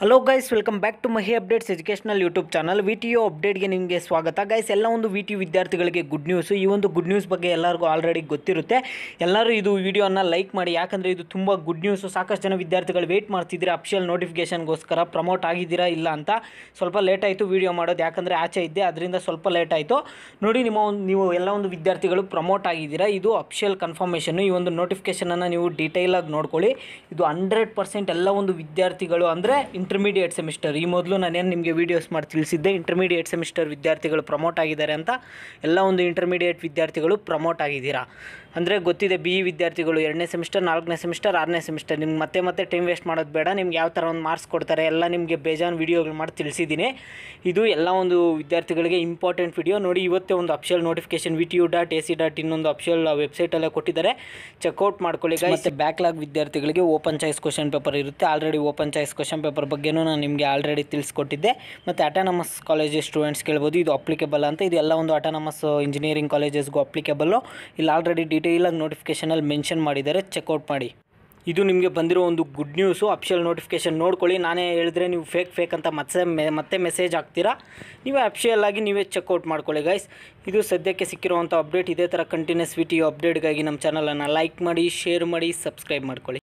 hello guys welcome back to Mahi updates educational YouTube channel V T U ಅಪ್ಡೇಟ್ಗೆ ನಿಮಗೆ ಸ್ವಾಗತ guys ಎಲ್ಲ ಒಂದು ವಿ ಟಿ ವಿದ್ಯಾರ್ಥಿಗಳಿಗೆ ಗುಡ್ ನ್ಯೂಸು ಈ ಒಂದು ಗುಡ್ ನ್ಯೂಸ್ ಬಗ್ಗೆ ಎಲ್ಲರಿಗೂ ಆಲ್ರೆಡಿ ಗೊತ್ತಿರುತ್ತೆ ಎಲ್ಲರೂ ಇದು ವಿಡಿಯೋನ ಲೈಕ್ ಮಾಡಿ ಯಾಕಂದರೆ ಇದು ತುಂಬ ಗುಡ್ ನ್ಯೂಸು ಸಾಕಷ್ಟು ಜನ ವಿದ್ಯಾರ್ಥಿಗಳು ವೆಯ್ಟ್ ಮಾಡ್ತಿದ್ದೀರಾ ಅಫಿಷಿಯಲ್ ನೋಟಿಫಿಕೇಷನ್ಗೋಸ್ಕರ ಪ್ರಮೋಟ್ ಆಗಿದ್ದೀರಾ ಇಲ್ಲ ಅಂತ ಸ್ವಲ್ಪ ಲೇಟ್ ಆಯಿತು ವೀಡಿಯೋ ಮಾಡೋದು ಯಾಕಂದರೆ ಆಚೆ ಇದ್ದೆ ಅದರಿಂದ ಸ್ವಲ್ಪ ಲೇಟ್ ಆಯಿತು ನೋಡಿ ನಿಮ್ಮ ಒಂದು ನೀವು ಎಲ್ಲ ಒಂದು ವಿದ್ಯಾರ್ಥಿಗಳು ಪ್ರಮೋಟ್ ಆಗಿದ್ದೀರಾ ಇದು ಅಫಿಷಿಯಲ್ ಕನ್ಫರ್ಮೇಷನ್ನು ಈ ಒಂದು ನೋಟಿಫಿಕೇಷನನ್ನು ನೀವು ಡೀಟೇಲಾಗಿ ನೋಡ್ಕೊಳ್ಳಿ ಇದು ಹಂಡ್ರೆಡ್ ಪರ್ಸೆಂಟ್ ಎಲ್ಲ ಒಂದು ವಿದ್ಯಾರ್ಥಿಗಳು ಅಂದರೆ ಇಂಟರ್ಮೀಡಿಯೇಟ್ ಸೆಮಿಸ್ಟರ್ ಈ ಮೊದಲು ನಾನೇನು ನಿಮಗೆ ವೀಡಿಯೋಸ್ ಮಾಡಿ ತಿಳಿಸಿದ್ದೆ ಇಂಟರ್ಮೀಡಿಯೇಟ್ ಸೆಮಿಸ್ಟರ್ ವಿದ್ಯಾರ್ಥಿಗಳು ಪ್ರಮೋಟ್ ಆಗಿದ್ದಾರೆ ಅಂತ ಎಲ್ಲ ಒಂದು ಇಂಟರ್ಮೀಡಿಯೇಟ್ ವಿದ್ಯಾರ್ಥಿಗಳು ಪ್ರಮೋಟ್ ಆಗಿದ್ದೀರಾ ಅಂದರೆ ಗೊತ್ತಿದೆ ಬಿ ಇ e ವಿದ್ಯಾರ್ಥಿಗಳು ಎರಡನೇ ಸೆಮಿಸ್ಟರ್ ನಾಲ್ಕನೇ ಸೆಮಿಸ್ಟರ್ ಆರನೇ ಸೆಮಿಸ್ಟರ್ ನಿಮ್ಗೆ ಮತ್ತೆ ಮತ್ತೆ ಟೈಮ್ ವೇಸ್ಟ್ ಮಾಡೋದು ಬೇಡ ನಿಮ್ಗೆ ಯಾವ ಥರ ಒಂದು ಮಾರ್ಕ್ಸ್ ಕೊಡ್ತಾರೆ ಎಲ್ಲ ನಿಮಗೆ ಬೇಜಾನ್ ವೀಡಿಯೋಗಳು ಮಾಡಿ ತಿಳಿಸಿದ್ದೀನಿ ಇದು ಎಲ್ಲ ಒಂದು ವಿದ್ಯಾರ್ಥಿಗಳಿಗೆ ಇಂಪಾರ್ಟೆಂಟ್ ವಿಡಿಯೋ ನೋಡಿ ಇವತ್ತೇ ಒಂದು official notification V T U dot A C dot ಇನ್ನೊಂದು ಅಫಿಷಿಯಲ್ ವೆಬ್ಸೈಟಲ್ಲೇ ಕೊಟ್ಟಿದ್ದಾರೆ ಚೆಕ್ಔಟ್ ಮಾಡ್ಕೊಳ್ಳಿ ಮತ್ತು ಬ್ಯಾಕ್ಲಾಗ್ ವಿದ್ಯಾರ್ಥಿಗಳಿಗೆ ಓಪನ್ ಚಾಯ್ಸ್ ಕ್ವಶನ್ ಪೇಪರ್ ಇರುತ್ತೆ already open choice question paper ಬಗ್ಗೆನೂ ನಾನು ನಿಮಗೆ ಆಲ್ರೆಡಿ ತಿಳಿಸ್ಕೊಟ್ಟಿದ್ದೆ ಮತ್ತು ಅಟಾನಮಸ್ ಕಾಲೇಜ್ ಸ್ಟೂಡೆಂಟ್ಸ್ ಕೇಳ್ಬೋದು ಇದು ಅಪ್ಲಿಕೇಬಲ್ ಅಂತ ಇದು ಒಂದು ಅಟಾನಮಸ್ ಇಂಜಿನಿಯರಿಂಗ್ ಕಾಲೇಜಸ್ಗೂ ಅಪ್ಲಿಕೇಬಲ್ಲು ಇಲ್ಲಿ ಆಲ್ರೆಡಿ ಡೀಟೇಲಾಗಿ ನೋಟಿಫಿಕೇಷನಲ್ಲಿ ಮೆನ್ಷನ್ ಮಾಡಿದ್ದಾರೆ ಚೆಕ್ಔಟ್ ಮಾಡಿ ಇದು ನಿಮಗೆ ಬಂದಿರೋ ಒಂದು ಗುಡ್ ನ್ಯೂಸು ಅಫಿಷಿಯಲ್ ನೋಟಿಫಿಕೇಷನ್ ನೋಡ್ಕೊಳ್ಳಿ ನಾನೇ ಹೇಳಿದ್ರೆ ನೀವು ಫೇಕ್ ಫೇಕ್ ಅಂತ ಮತ್ತೆ ಮತ್ತೆ ಮೆಸೇಜ್ ಆಗ್ತೀರಾ ನೀವೇ ಅಫಿಷಿಯಲ್ ಆಗಿ ನೀವೇ ಚೆಕ್ಔಟ್ ಮಾಡ್ಕೊಳ್ಳಿ ಗೈಸ್ ಇದು ಸದ್ಯಕ್ಕೆ ಸಿಕ್ಕಿರುವಂಥ ಅಪ್ಡೇಟ್ ಇದೇ ಥರ ಕಂಟಿನ್ಯೂಸ್ ವಿಟಿ ಅಪ್ಡೇಟ್ಗಾಗಿ ನಮ್ಮ ಚಾನಲನ್ನು ಲೈಕ್ ಮಾಡಿ ಶೇರ್ ಮಾಡಿ ಸಬ್ಸ್ಕ್ರೈಬ್ ಮಾಡ್ಕೊಳ್ಳಿ